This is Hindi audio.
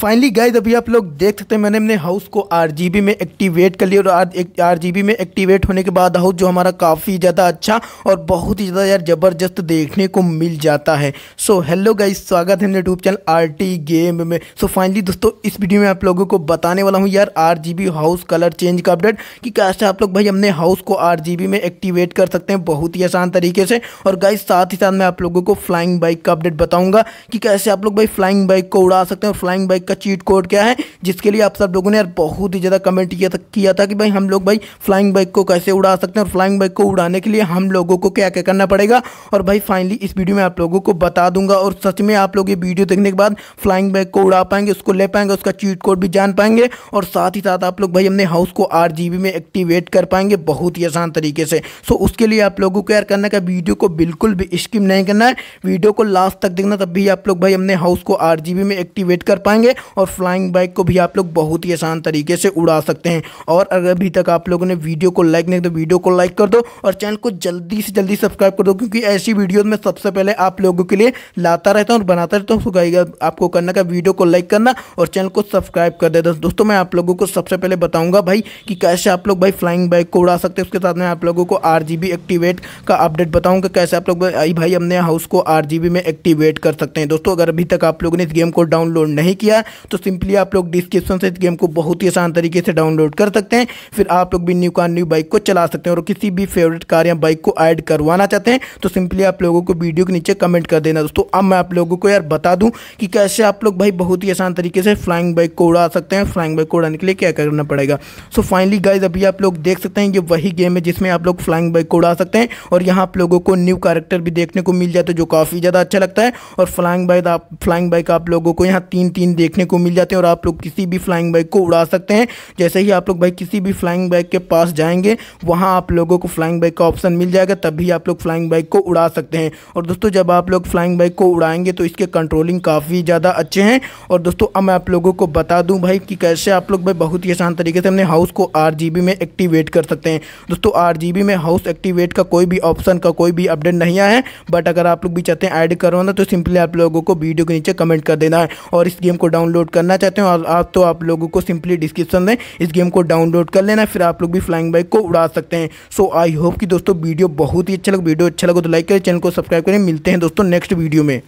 फाइनली गाइज अभी आप लोग देख सकते हैं मैंने अपने हाउस को बी में एक्टिवेट कर लिया और आर बी में एक्टिवेट होने के बाद हाउस जो हमारा काफ़ी ज़्यादा अच्छा और बहुत ही ज़्यादा यार ज़बरदस्त देखने को मिल जाता है सो हेलो गाइज स्वागत है मेरे यूट्यूब चैनल आर गेम में सो so, फाइनली दोस्तों इस वीडियो में आप लोगों को बताने वाला हूँ यार आर हाउस कलर चेंज का अपडेट कि कैसे आप लोग भाई अपने हाउस को आर में एक्टिवेट कर सकते हैं बहुत ही आसान तरीके से और गाइज साथ ही साथ मैं आप लोगों को फ्लाइंग बाइक का अपडेट बताऊँगा कि कैसे आप लोग भाई फ्लाइंग बाइक को उड़ा सकते हैं और फ्लाइंग बाइक का चीट कोड क्या है जिसके लिए आप सब लोगों ने यार बहुत ही ज़्यादा कमेंट किया था किया था कि भाई हम लोग भाई फ्लाइंग बाइक को कैसे उड़ा सकते हैं और फ्लाइंग बाइक को उड़ाने के लिए हम लोगों को क्या क्या करना पड़ेगा और भाई फाइनली इस वीडियो में आप लोगों को बता दूंगा और सच में आप लोग ये वीडियो देखने के बाद फ्लाइंग बाइक को उड़ा पाएंगे उसको ले पाएंगे उसका चीट कोड भी जान पाएंगे और साथ ही साथ आप लोग भाई अपने हाउस को आठ में एक्टिवेट कर पाएंगे बहुत ही आसान तरीके से सो उसके लिए आप लोगों को यार करना का वीडियो को बिल्कुल भी स्किप नहीं करना है वीडियो को लास्ट तक देखना तब भी आप लोग भाई अपने हाउस को आठ में एक्टिवेट कर पाएंगे और फ्लाइंग बाइक को भी आप लोग बहुत ही आसान तरीके से उड़ा सकते हैं और अगर अभी तक आप लोगों ने वीडियो को लाइक नहीं तो वीडियो को लाइक कर दो और चैनल को जल्दी से जल्दी सब्सक्राइब कर दो क्योंकि ऐसी वीडियो में सबसे पहले आप लोगों के लिए लाता रहता हूँ और बनाता रहता हूँ सुखाएगा आपको करना का वीडियो को लाइक करना और चैनल को सब्सक्राइब कर दे दोस्तों मैं आप लोगों को सबसे पहले बताऊँगा भाई कि कैसे आप लोग भाई फ्लाइंग बाइक को उड़ा सकते हैं उसके साथ में आप लोगों को आर एक्टिवेट का अपडेट बताऊँगा कैसे आप लोग भाई भाई हमने हाउस को आर में एक्टिवेट कर सकते हैं दोस्तों अगर अभी तक आप लोगों ने इस गेम को डाउनलोड नहीं किया तो सिंपली आप लोग डिस्क्रिप्शन से इस गेम को बहुत ही आसान तरीके से डाउनलोड कर सकते हैं फिर आप लोग भी न्यू कार न्यू बाइक को चला सकते हैं और किसी भी फेवरेट कार या बाइक को ऐड करवाना चाहते हैं तो सिंपली आप लोगों को वीडियो के नीचे कमेंट कर देना दोस्तों अब मैं आप लोगों को यार बता दूँ कि कैसे आप लोग भाई बहुत ही आसान तरीके से फ्लाइंग बाइक को उड़ा सकते हैं फ्लाइंग बाइक को उड़ाने के लिए क्या करना पड़ेगा सो फाइनली गाइज अभी आप लोग देख सकते हैं ये वही गेम है जिसमें आप लोग फ्लाइंग बाइक को उड़ा सकते हैं और यहाँ आप लोगों को न्यू कैरेक्टर भी देखने को मिल जाता है जो काफ़ी ज़्यादा अच्छा लगता है और फ्लाइंग बाइक आप फ्लाइंग बाइक आप लोगों को यहाँ तीन तीन देखने देखने को मिल जाते हैं और आप लोग किसी भी फ्लाइंग बाइक को उड़ा सकते हैं जैसे ही आप लोग भाई किसी भी फ्लाइंग बाइक के पास जाएंगे वहाँ आप लोगों को फ्लाइंग बाइक का ऑप्शन मिल जाएगा भी आप लोग फ्लाइंग बाइक को उड़ा सकते हैं और दोस्तों जब आप लोग फ्लाइंग बाइक को उड़ाएंगे तो इसके कंट्रोलिंग काफ़ी ज़्यादा अच्छे हैं और दोस्तों अब मैं आप लोगों को बता दूँ भाई कि कैसे आप लोग भाई बहुत ही आसान तरीके से अपने हाउस को आर में एक्टिवेट कर सकते हैं दोस्तों आर में हाउस एक्टिवेट का कोई भी ऑप्शन का कोई भी अपडेट नहीं आया है बट अगर आप लोग भी चाहते हैं ऐड करवाना तो सिंपली आप लोगों को वीडियो के नीचे कमेंट कर देना है और इस गेम को डाउनलोड डाउनलोड करना चाहते हो और आप तो आप लोगों को सिंपली डिस्क्रिप्शन में इस गेम को डाउनलोड कर लेना फिर आप लोग भी फ्लाइंग बाइक को उड़ा सकते हैं सो आई होप कि दोस्तों वीडियो बहुत ही अच्छा लगे वीडियो अच्छा लगे तो लाइक करें चैनल को सब्सक्राइब करें मिलते हैं दोस्तों नेक्स्ट वीडियो में